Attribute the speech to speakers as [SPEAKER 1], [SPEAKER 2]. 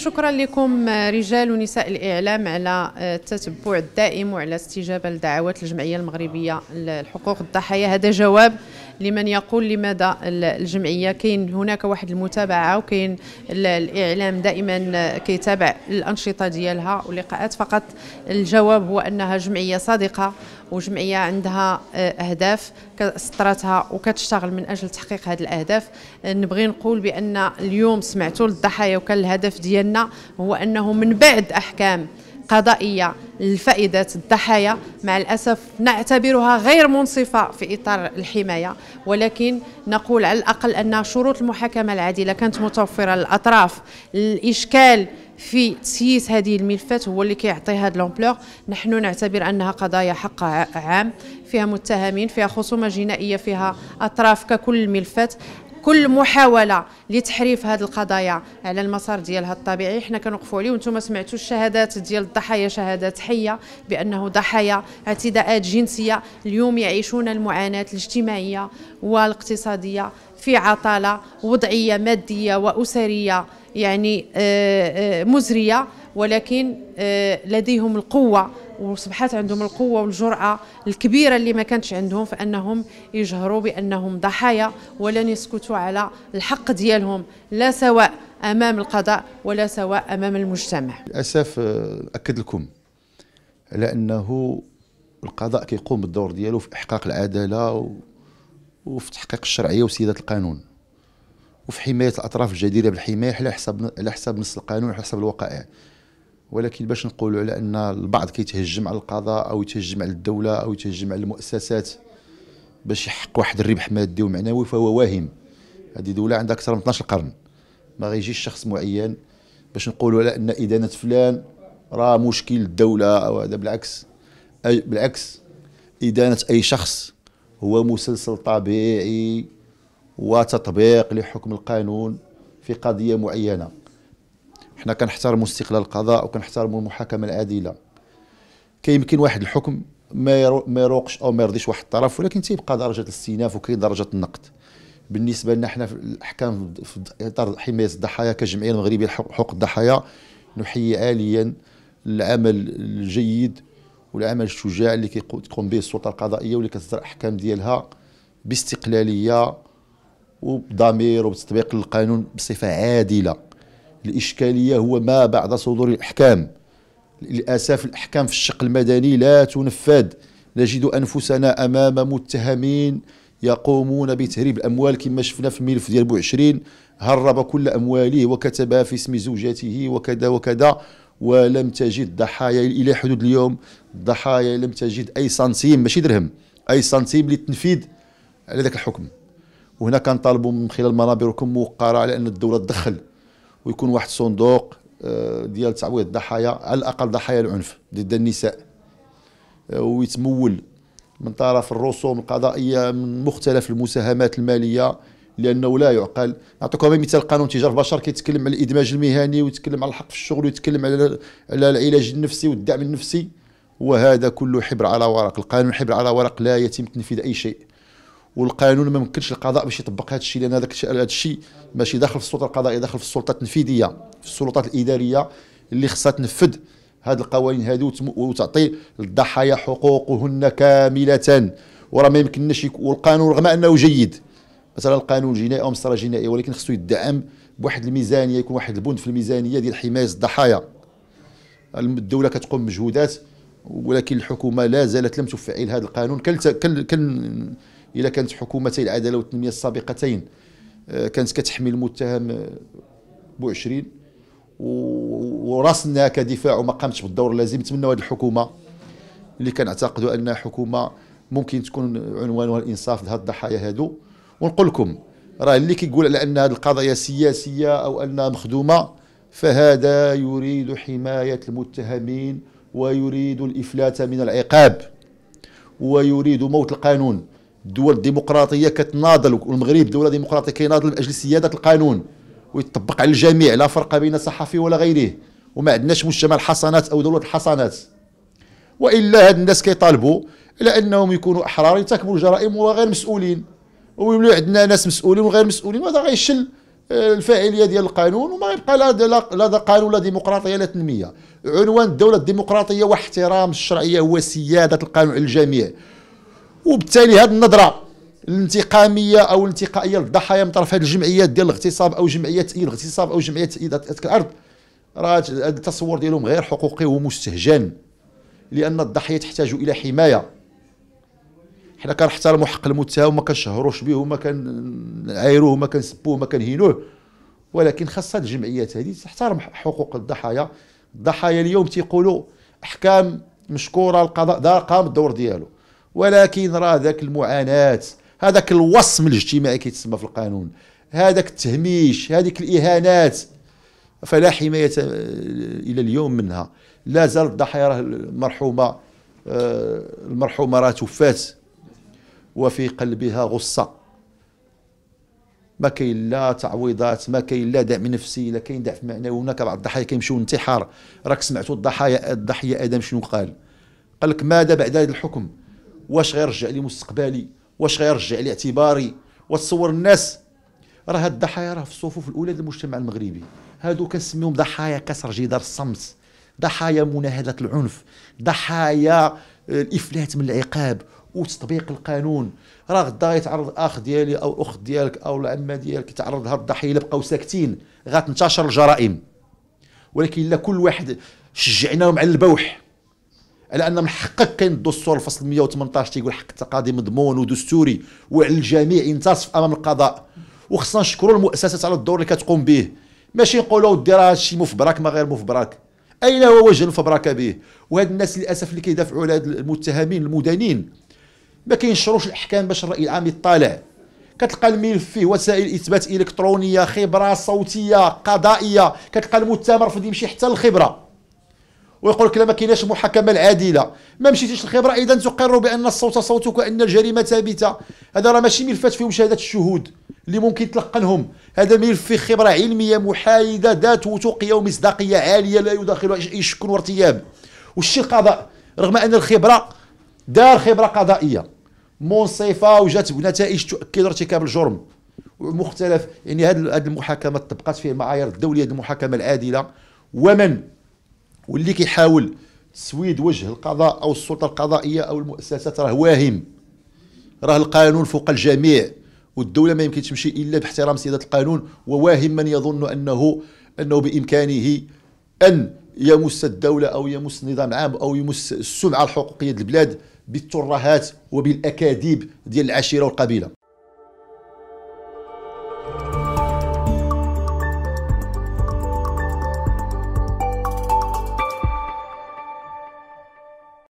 [SPEAKER 1] شكرا لكم رجال ونساء الإعلام على آه، التتبع الدائم وعلى استجابة لدعوات الجمعية المغربية لحقوق الضحايا هذا جواب لمن يقول لماذا الجمعية كاين هناك واحد المتابعة وكاين الإعلام دائما آه، كيتابع الأنشطة ديالها ولقاءات فقط الجواب هو أنها جمعية صادقة وجمعيه عندها آه، اهداف سطراتها وكتشتغل من اجل تحقيق هذه الاهداف آه، نبغي نقول بان اليوم سمعتوا للضحايا وكان الهدف ديالنا هو انه من بعد احكام قضائية لفائدة الضحايا مع الأسف نعتبرها غير منصفة في إطار الحماية ولكن نقول على الأقل أن شروط المحاكمة العادلة كانت متوفرة للأطراف الإشكال في تسييس هذه الملفات هو اللي كيعطي هذا لومبلوغ نحن نعتبر انها قضايا حق عام فيها متهمين فيها خصومه جنائيه فيها اطراف ككل الملفات كل محاوله لتحريف هذه القضايا على المسار ديالها الطبيعي حنا كنوقفوا عليه وانتم سمعتوا الشهادات ديال الضحايا شهادات حيه بانه ضحايا اعتداءات جنسيه اليوم يعيشون المعاناه الاجتماعيه والاقتصاديه في عطاله وضعيه ماديه واسريه يعني آه، آه، مزريه ولكن آه، لديهم القوه وصبحات عندهم القوة والجرأة الكبيرة اللي ما كانتش عندهم فأنهم يجهروا بأنهم ضحايا ولن يسكتوا على الحق ديالهم لا سواء أمام القضاء ولا سواء أمام المجتمع
[SPEAKER 2] للأسف آه، أكد لكم على أنه القضاء كيقوم بالدور ديالو في إحقاق العدالة وفي تحقيق الشرعية وسيادة القانون وفي حماية الأطراف الجديرة بالحماية على حساب على حساب نص القانون على حسب الوقائع ولكن باش نقولوا على ان البعض كيتهجم على القضاء او يتهجم على الدوله او يتهجم على المؤسسات باش يحقق واحد الربح مادي ومعنوي فهو واهم هذه دوله عندها اكثر من 12 قرن ما غيجيش شخص معين باش نقولوا على ان ادانه فلان راه مشكل الدوله او هذا بالعكس أي بالعكس ادانه اي شخص هو مسلسل طبيعي وتطبيق لحكم القانون في قضيه معينه حنا كنحترموا استقلال القضاء وكنحترموا المحاكمه العادله كيمكن واحد الحكم ما ما يروقش او ما يرضيش واحد الطرف ولكن تيبقى درجه الاستئناف وكاين درجه النقد بالنسبه لنا حنا في الاحكام في اطار حمايه الضحايا كجمعيه المغربيه لحقوق الضحايا نحيي عاليا العمل الجيد والعمل الشجاع اللي كتقوم به السلطه القضائيه واللي كتصدر احكام ديالها باستقلاليه وبضمير وبتطبيق القانون بصفه عادله الإشكالية هو ما بعد صدور الأحكام للأسف الأحكام في الشق المدني لا تنفذ نجد أنفسنا أمام متهمين يقومون بتهريب الأموال كما شفنا في الملف ديال بو 20 هرب كل أمواله وكتبها في اسم زوجته وكذا وكذا ولم تجد ضحايا إلى حدود اليوم ضحايا لم تجد أي سنتيم ماشي درهم أي سنتيم للتنفيذ على ذاك الحكم وهنا كنطالبوا من خلال منابركم موقرة على أن الدولة تدخل ويكون واحد صندوق آه، ديال تعويض الضحايا على الاقل ضحايا العنف ضد النساء آه، ويتمول من طرف الرسوم القضائيه من مختلف المساهمات الماليه لانه لا يعقل نعطيكم مثال قانون تجاره البشر كيتكلم على الادماج المهني ويتكلم على الحق في الشغل ويتكلم على على العلاج النفسي والدعم النفسي وهذا كله حبر على ورق القانون حبر على ورق لا يتم تنفيذ اي شيء والقانون ما يمكنش القضاء باش يطبق هذا الشيء لان هذا الشيء ماشي داخل في السلطه القضائيه داخل في السلطه التنفيذيه في السلطات الاداريه اللي خصها تنفذ هذه القوانين هذه وتعطي الضحايا حقوقهن كامله وراه ما يمكنناش والقانون رغم انه جيد مثلا القانون الجنائي او المسطره الجنائيه ولكن خصو يدعم بواحد الميزانيه يكون واحد البند في الميزانيه ديال حمايه الضحايا الدوله كتقوم مجهودات ولكن الحكومه لا زالت لم تفعل هذا القانون كل كل الا كانت حكومتي العداله والتنميه السابقتين آه، كانت كتحمي المتهم 20 آه، وراسنا كدفاع وما قامتش بالدور اللازم نتمنوا هذه الحكومه اللي كنعتقدوا انها حكومه ممكن تكون عنوانها الانصاف لهاد الضحايا هادو ونقول لكم راه اللي كيقول على ان هذه القضايا سياسيه او انها مخدومه فهذا يريد حمايه المتهمين ويريد الافلات من العقاب ويريد موت القانون دول ديمقراطيه كتناضل والمغرب دوله ديمقراطيه كيناضل من اجل سياده القانون ويطبق على الجميع لا فرق بين صحفي ولا غيره وما عندناش مجتمع الحصانات او دوله الحصانات والا هاد الناس كيطالبوا على انهم يكونوا احرار يرتكبوا الجرائم وغير مسؤولين ويوليو عندنا ناس مسؤولين وغير مسؤولين وهذا غيشل آه، الفاعليه ديال القانون وما يبقى لا لا قانون لا ديمقراطيه لا تنميه عنوان الدوله الديمقراطيه واحترام الشرعيه هو سياده القانون على الجميع وبالتالي هذه النظره الانتقاميه او الانتقائيه للضحايا من طرف هذه الجمعيات ديال الاغتصاب او جمعيات تاييد الاغتصاب او جمعيات إيه الارض راه التصور ديالهم غير حقوقي ومستهجن لان الضحيه تحتاج الى حمايه حنا كنحترموا حق المتهم وما كنشهروش به وما كنعايروه وما كنسبوه وما كنهينوه ولكن خاص الجمعيات هذه تحترم حقوق الضحايا الضحايا اليوم تيقولوا احكام مشكوره القضاء قام الدور ديالو ولكن راه ذاك المعاناه هذاك الوصم الاجتماعي كيتسمى في القانون هذاك التهميش هذيك الاهانات فلا حمايه آه، الى اليوم منها لا زال الضحايا راه المرحومه آه، المرحومه راه تفات وفي قلبها غصه ما كاين لا تعويضات ما كاين لا دعم نفسي لا كاين دعم معنوي هناك بعض الضحايا كيمشيو انتحار راك سمعتوا الضحايا الضحيه ادم شنو قال قال لك ماذا بعد هذا الحكم واش غيرجع لي مستقبلي واش غيرجع لي اعتباري وتصور الناس راه هاد الضحايا راه في الصفوف الاولى ديال المجتمع المغربي هادو كنسميهم ضحايا كسر جدار الصمت ضحايا مناهضه العنف ضحايا آه، الافلات من العقاب وتطبيق القانون راه غدا يتعرض الاخ ديالي او الاخت ديالك او العمه ديالك يتعرض لهاد الضحيه لبقاو بقاو ساكتين غتنتشر الجرائم ولكن الا كل واحد شجعناهم على البوح على ان من حقك كاين الدستور الفصل 118 تيقول حق التقاضي مضمون ودستوري وعلى الجميع ينتصف امام القضاء وخصنا نشكروا المؤسسات على الدور اللي كتقوم به ماشي نقولوا دير هادشي مفبرك ما غير مفبرك اين هو وجه المفبركه به وهاد الناس للاسف اللي كيدافعوا على المتهمين المدانين ما كينشروش الاحكام باش الراي العام يطالع كتلقى الملف فيه وسائل اثبات الكترونيه خبره صوتيه قضائيه كتلقى المتهم رفض يمشي حتى الخبره ويقول لك لا ما كايناش المحاكمه العادله ما مشيتيش الخبره اذا تقر بان الصوت صوتك وان الجريمه ثابته هذا راه ماشي ملفات فيهم شهادات الشهود اللي ممكن تلقنهم هذا ملف فيه خبره علميه محايده ذات وثوقيه ومصداقيه عاليه لا يداخلها اي شك وارتياب والشيء القضاء رغم ان الخبره دار خبره قضائيه منصفه وجات بنتائج تؤكد ارتكاب الجرم ومختلف يعني هذه المحاكمه طبقت فيه المعايير الدوليه المحاكمه العادله ومن واللي كيحاول تسويد وجه القضاء او السلطه القضائيه او المؤسسات راه واهم راه القانون فوق الجميع والدوله ما يمكن تمشي الا باحترام سياده القانون وواهم من يظن انه انه بامكانه ان يمس الدوله او يمس نظام عام او يمس السمعه الحقوقيه للبلاد بالترهات وبالاكاذيب ديال العشيره والقبيله